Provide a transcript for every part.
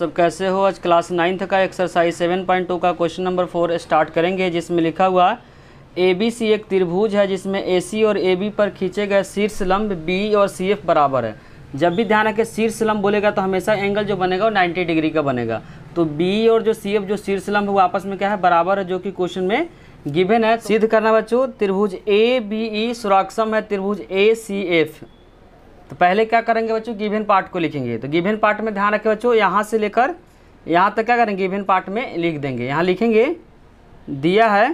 सब तो कैसे हो आज क्लास नाइन्थ का एक्सरसाइज सेवन पॉइंट टू का क्वेश्चन नंबर फोर स्टार्ट करेंगे जिसमें लिखा हुआ ए बी सी एक त्रिभुज है जिसमें ए सी और ए बी पर खींचे गए शीर्ष लंब बी और सी एफ बराबर है जब भी ध्यान रखें शीर्ष लंब बोलेगा तो हमेशा एंगल जो बनेगा वो नाइन्टी डिग्री का बनेगा तो बी और जो सी एफ जो शीर्ष लंब है वो आपस में क्या है बराबर है जो कि क्वेश्चन में गिवन है सिद्ध करना बच्चों त्रिभुज ए बी ई सुराक्षम है त्रिभुज ए सी एफ तो पहले क्या करेंगे बच्चों गिवन पार्ट को लिखेंगे तो गिवन पार्ट में ध्यान रखें बच्चों यहाँ से लेकर यहाँ तक क्या करेंगे गिवन पार्ट में लिख देंगे यहाँ लिखेंगे दिया है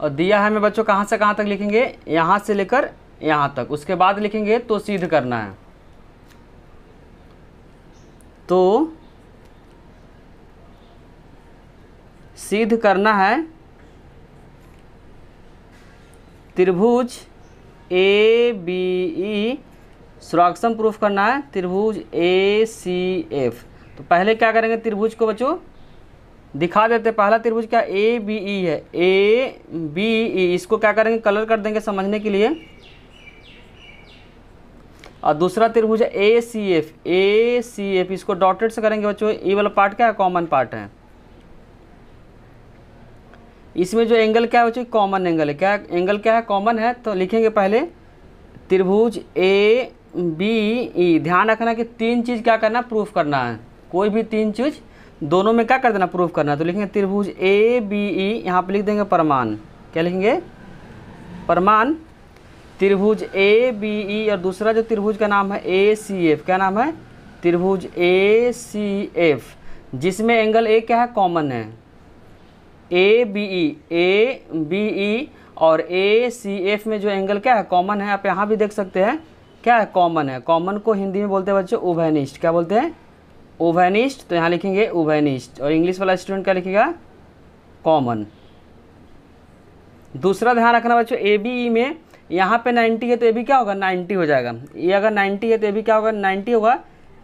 और दिया है मैं बच्चों कहाँ से कहाँ तक लिखेंगे यहाँ से लेकर यहाँ तक उसके बाद लिखेंगे तो सिद्ध करना है तो सिद्ध करना है त्रिभुज ए बी ई सुरक्षम प्रूफ करना है त्रिभुज ए सी एफ तो पहले क्या करेंगे त्रिभुज को बच्चों दिखा देते पहला त्रिभुज क्या ए बी ई है ए बी ई इसको क्या करेंगे कलर कर देंगे समझने के लिए और दूसरा त्रिभुज है A C F A C F इसको डॉटेड से करेंगे बच्चों ई वाला पार्ट क्या है कॉमन पार्ट है इसमें जो एंगल क्या हो चाहिए कॉमन एंगल है क्या एंगल क्या है कॉमन है तो लिखेंगे पहले त्रिभुज ए बी ई ध्यान रखना कि तीन चीज़ क्या करना प्रूफ करना है कोई भी तीन चीज़ दोनों में क्या कर देना प्रूफ करना है तो लिखेंगे त्रिभुज ए बी ई यहाँ पर लिख देंगे प्रमाण क्या लिखेंगे प्रमाण त्रिभुज ए बी ई और दूसरा जो त्रिभुज का नाम है ए सी एफ क्या नाम है त्रिभुज ए सी एफ जिसमें एंगल ए क्या है कॉमन है A B E A B E और ए सी एफ में जो एंगल क्या है कॉमन है आप यहाँ भी देख सकते हैं क्या है कॉमन है कॉमन को हिंदी में बोलते हैं बच्चों उभयनिष्ठ क्या बोलते हैं उभयनिष्ठ तो यहाँ लिखेंगे उभयनिष्ठ और इंग्लिश वाला स्टूडेंट क्या लिखेगा कॉमन दूसरा ध्यान रखना बच्चों ए बी ई में यहाँ पे 90 है तो ए भी क्या होगा 90 हो जाएगा ये अगर 90 है तो ए भी क्या होगा 90 होगा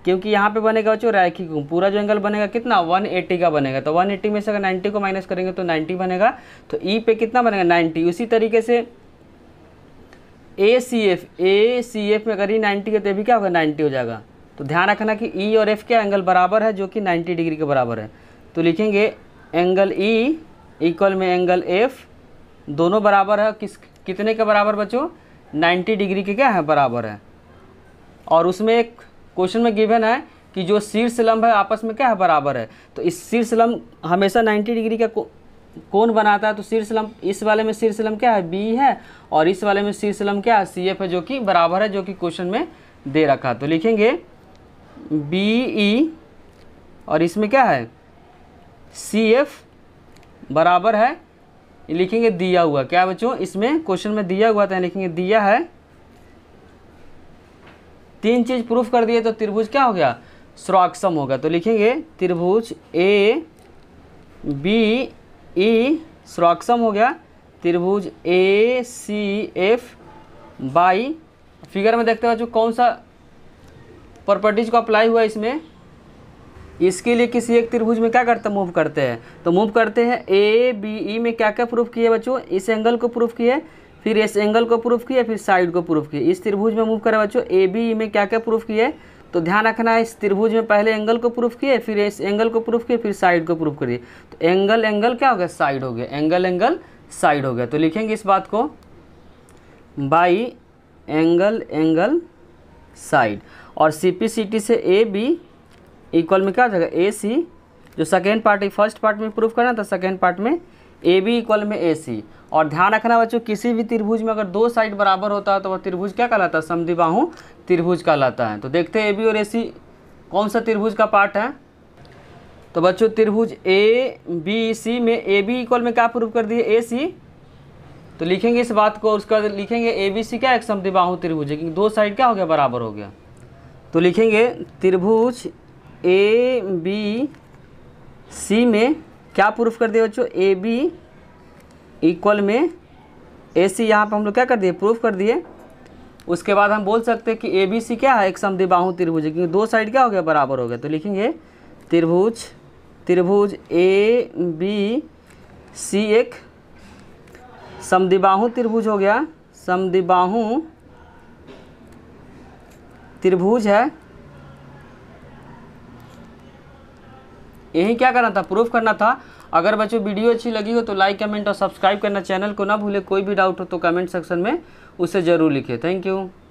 क्योंकि यहाँ पे बनेगा बच्चों रैखिक को पूरा जो एंगल बनेगा कितना 180 का बनेगा तो 180 में से अगर 90 को माइनस करेंगे तो 90 बनेगा तो ई e पे कितना बनेगा 90 उसी तरीके से ए C F A C F में अगर ई नाइन्टी का तो भी क्या होगा नाइन्टी हो जाएगा तो ध्यान रखना कि ई e और एफ के एंगल बराबर है जो कि नाइन्टी डिग्री के बराबर है तो लिखेंगे एंगल ई इक्वल में एंगल एफ दोनों बराबर है किस कितने के बराबर बच्चों नाइन्टी डिग्री के क्या है बराबर है और उसमें एक क्वेश्चन में गिवन है कि जो शीर्ष लंब है आपस में क्या है बराबर है तो इस शीर्ष लंब हमेशा 90 डिग्री का कौन बनाता है तो शीर्ष लंब इस वाले में शीर्ष लंब क्या है बी है और इस वाले में शीर्ष लंब क्या है सी एफ है जो कि बराबर है जो कि क्वेश्चन में दे रखा तो लिखेंगे बी ई e, और इसमें क्या है सी एफ बराबर है लिखेंगे दिया हुआ क्या बच्चों इसमें क्वेश्चन में दिया हुआ था लिखेंगे दिया है तीन चीज़ प्रूफ कर दिए तो त्रिभुज क्या हो गया स्रॉक्सम होगा तो लिखेंगे त्रिभुज ए बी ई स्रॉक्सम हो गया त्रिभुज A C F by figure में देखते हुए जो कौन सा प्रॉपर्टीज को अप्लाई हुआ इसमें इसके लिए किसी एक त्रिभुज में क्या करते मूव करते हैं तो मूव करते हैं ए बी ई में क्या क्या प्रूफ किए बच्चों इस एंगल को प्रूफ किए फिर इस एंगल को प्रूफ किया फिर साइड को प्रूफ किया इस त्रिभुज में मूव करें बच्चों ए बी में क्या क्या प्रूफ किए तो ध्यान रखना है इस त्रिभुज में पहले एंगल को प्रूफ किए फिर इस एंगल को प्रूफ किए फिर साइड को प्रूफ करिए तो एंगल एंगल क्या हो गया साइड हो गया एंगल एंगल साइड हो गया तो लिखेंगे इस बात को बाई एंगल एंगल साइड और सी पी सी टी से ए बी इक्वल में क्या हो जाएगा ए सी जो सेकेंड पार्ट फर्स्ट पार्ट में प्रूफ करना था सेकेंड पार्ट में ए बी इक्वल में ए सी और ध्यान रखना बच्चों किसी भी त्रिभुज में अगर दो साइड बराबर होता है तो वह त्रिभुज क्या कहलाता है समद्विबाहु त्रिभुज कहलाता है तो देखते हैं ए बी और ए सी कौन सा त्रिभुज का पार्ट है तो बच्चों त्रिभुज ए बी सी में ए बी इक्वल में क्या प्रूव कर दिए ए सी तो लिखेंगे इस बात को उसका लिखेंगे ए बी सी क्या एक समद्विबाहु त्रिभुज है क्योंकि दो साइड क्या हो गया बराबर हो गया तो लिखेंगे त्रिभुज ए बी सी में क्या प्रूफ कर दिया बच्चों ए बी इक्वल में ए सी यहाँ पर हम लोग क्या कर दिए प्रूफ कर दिए उसके बाद हम बोल सकते हैं कि ए बी सी क्या है एक समदिबाहु त्रिभुज क्योंकि दो साइड क्या हो गया बराबर हो गया तो लिखेंगे त्रिभुज त्रिभुज ए बी सी एक समिबाहू त्रिभुज हो गया समिबाहू त्रिभुज है यही क्या करना था प्रूफ करना था अगर बच्चों वीडियो अच्छी लगी हो तो लाइक कमेंट और सब्सक्राइब करना चैनल को ना भूले कोई भी डाउट हो तो कमेंट सेक्शन में उसे ज़रूर लिखे थैंक यू